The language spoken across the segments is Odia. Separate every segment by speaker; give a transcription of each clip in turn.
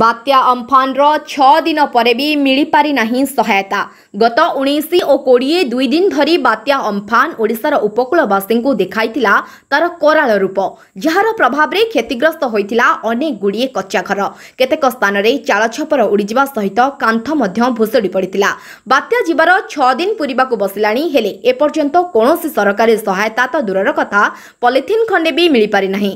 Speaker 1: ବାତ୍ୟା ଅମ୍ଫାନର ଛଅ ଦିନ ପରେ ବି ମିଳିପାରିନାହିଁ ସହାୟତା ଗତ ଉଣେଇଶ ଓ କୋଡ଼ିଏ ଦୁଇ ଦିନ ଧରି ବାତ୍ୟା ଅମ୍ଫାନ ଓଡ଼ିଶାର ଉପକୂଳବାସୀଙ୍କୁ ଦେଖାଇଥିଲା ତାର କରାଳ ରୂପ ଯାହାର ପ୍ରଭାବରେ କ୍ଷତିଗ୍ରସ୍ତ ହୋଇଥିଲା ଅନେକ ଗୁଡ଼ିଏ କଚ୍ଚା ଘର କେତେକ ସ୍ଥାନରେ ଚାଳଛପର ଉଡ଼ିଯିବା ସହିତ କାନ୍ଥ ମଧ୍ୟ ଭୁଷୁଡ଼ି ପଡ଼ିଥିଲା ବାତ୍ୟା ଯିବାର ଛଅ ଦିନ ପୂରିବାକୁ ବସିଲାଣି ହେଲେ ଏପର୍ଯ୍ୟନ୍ତ କୌଣସି ସରକାରୀ ସହାୟତା ତ ଦୂରର କଥା ପଲିଥିନ୍ ଖଣ୍ଡେ ବି ମିଳିପାରିନାହିଁ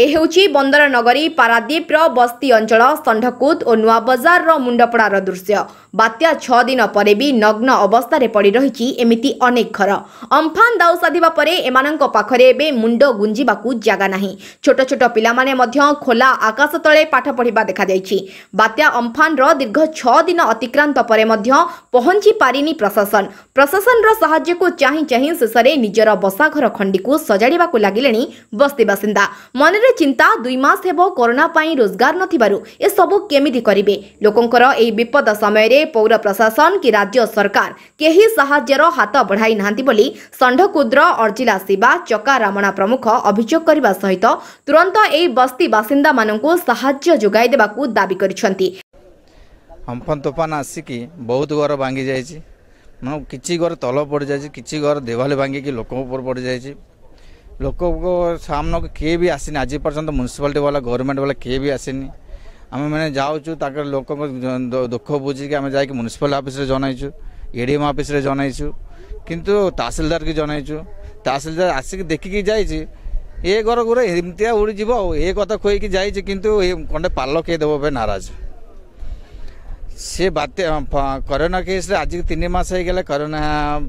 Speaker 1: ଏ ହେଉଛି ବନ୍ଦର ନଗରୀ ପାରାଦ୍ୱୀପର ବସ୍ତି ଅଞ୍ଚଳ ଷଣ୍ଢକୁଦ ଓ ନୂଆବଜାରର ମୁଣ୍ଡପଡ଼ାର ଦୃଶ୍ୟ ବାତ୍ୟା ଛଅ ଦିନ ପରେ ବି ନଗ୍ନ ଅବସ୍ଥାରେ ପଡ଼ି ରହିଛି ଏମିତି ଅନେକ ଘର ଅମ୍ଫାନ ଦାଉ ସାଧିବା ପରେ ଏମାନଙ୍କ ପାଖରେ ଏବେ ମୁଣ୍ଡ ଗୁଞ୍ଜିବାକୁ ଜାଗା ନାହିଁ ଛୋଟ ଛୋଟ ପିଲାମାନେ ମଧ୍ୟ ଖୋଲା ଆକାଶ ତଳେ ପାଠ ପଢ଼ିବା ଦେଖାଯାଇଛି ବାତ୍ୟା ଅମ୍ଫାନର ଦୀର୍ଘ ଛଅ ଦିନ ଅତିକ୍ରାନ୍ତ ପରେ ମଧ୍ୟ ପହଞ୍ଚି ପାରିନି ପ୍ରଶାସନ ପ୍ରଶାସନର ସାହାଯ୍ୟକୁ ଚାହିଁ ଚାହିଁ ଶେଷରେ ନିଜର ବସାଘର ଖଣ୍ଡିକୁ ସଜାଡ଼ିବାକୁ ଲାଗିଲେଣି ବସ୍ତି ବାସିନ୍ଦା ମନେ ପରିବାରରେ ଚିନ୍ତା ଦୁଇ ମାସ ହେବ କରୋନା ପାଇଁ ରୋଜଗାର ନଥିବାରୁ ଏସବୁ କେମିତି କରିବେ ଲୋକଙ୍କର ଏହି ବିପଦ ସମୟରେ ପୌର ପ୍ରଶାସନ କି ରାଜ୍ୟ ସରକାର କେହି ସାହାଯ୍ୟର ହାତ ବଢ଼ାଇ ନାହାନ୍ତି ବୋଲି ଷଣ୍ଢକୁଦ୍ର ଅର୍ଜିଲା ଶିବା ଚକା ରାମଣା ପ୍ରମୁଖ ଅଭିଯୋଗ କରିବା ସହିତ ତୁରନ୍ତ ଏହି ବସ୍ତି ବାସିନ୍ଦାମାନଙ୍କୁ ସାହାଯ୍ୟ ଯୋଗାଇ ଦେବାକୁ ଦାବି କରିଛନ୍ତି
Speaker 2: ଅମ୍ଫନ ତୋଫାନ ଆସିକି ବହୁତ ଘର ଭାଙ୍ଗି ଯାଇଛି କିଛି ଘର ତଳ ପଡ଼ିଯାଇଛି କିଛି ଘର ଦେୱାଲି ଭାଙ୍ଗିକି ଲୋକଙ୍କ ଉପରେ ପଡ଼ିଯାଇଛି ଲୋକଙ୍କ ସାମ୍ନାକୁ କିଏ ବି ଆସିନି ଆଜି ପର୍ଯ୍ୟନ୍ତ ମ୍ୟୁନିସିପାଲିଟି ବାଲା ଗଭର୍ଣ୍ଣମେଣ୍ଟ ବାଲା କିଏ ବି ଆସିନି ଆମେମାନେ ଯାଉଛୁ ତାଙ୍କର ଲୋକଙ୍କ ଦୁଃଖ ବୁଝିକି ଆମେ ଯାଇକି ମ୍ୟୁନିସିପାଲ ଅଫିସରେ ଜଣାଇଛୁ ଏ ଡି ଏମ୍ ଅଫିସରେ ଜଣାଇଛୁ କିନ୍ତୁ ତହସିଲଦାରକୁ ଜଣାଇଛୁ ତହସିଲଦାର ଆସିକି ଦେଖିକି ଯାଇଛି ଏ ଘର ଘରେ ଏମିତିଆ ଉଡ଼ିଯିବ ଆଉ ଏ କଥା କହିକି ଯାଇଛି କିନ୍ତୁ ଏ ଖଣ୍ଡେ ପାଲ କିଏ ଦେବ ପାଇଁ ନାରାଜ बात करना केस तिन मास है गएना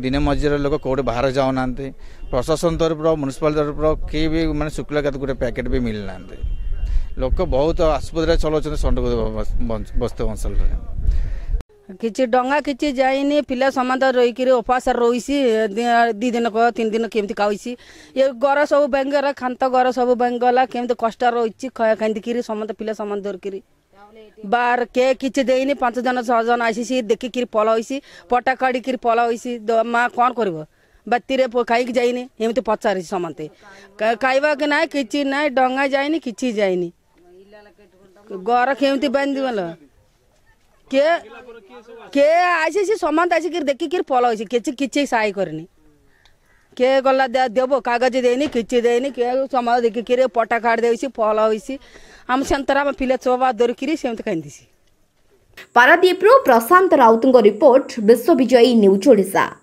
Speaker 2: दिन मजिर लोक को बाहेक जाउँ न प्रशासन तरफ म्युनिसिपाल तरफ केही बि शुत गए प्याकेट लोक बहुत आस्पति चलाउँछ सणक वस्तु वञ्चल
Speaker 3: डङा कि पिस रोकि उप दुई दिन तिन दिन के गर सबै भेङ खान्त घर सब भाइगला केन्द्र पिसरी বার কে কিছু দেয়নি পাঁচ জন ছয় জন আসিছি দেখিকি পলা হয়েছি পটা কাড়িকি পলা হয়েছি মা কଣ করব বাতিরে খাইকি যাইনি এমনি পচারিছি সমন্তে খাইবা কি নাই কিছু নাই ডঙ্গা যাইনি কিছু যাইনি ঘর কেমতি বান্ধি বল কে কে আসিছি সমন্ত আসিকি দেখিকি পলা হয়েছি কিছু কিছু সাহায্য করেনি के गल्ला दे देबो कागज देनी किच्ची देनी के समाज देखि किरे पटा काट देसी फल होइसी हम सेंतरा में
Speaker 1: पिले चोबा दरकिरी सेमत कहि दिसी ପାରାଦୀପରୁ ପ୍ରଶାନ୍ତ ରାଉତଙ୍କ ରିପୋର୍ଟ ବିଶ୍ୱବିଜୟୀ ନ୍ୟୁଜ୍ ଓଡ଼ିଶା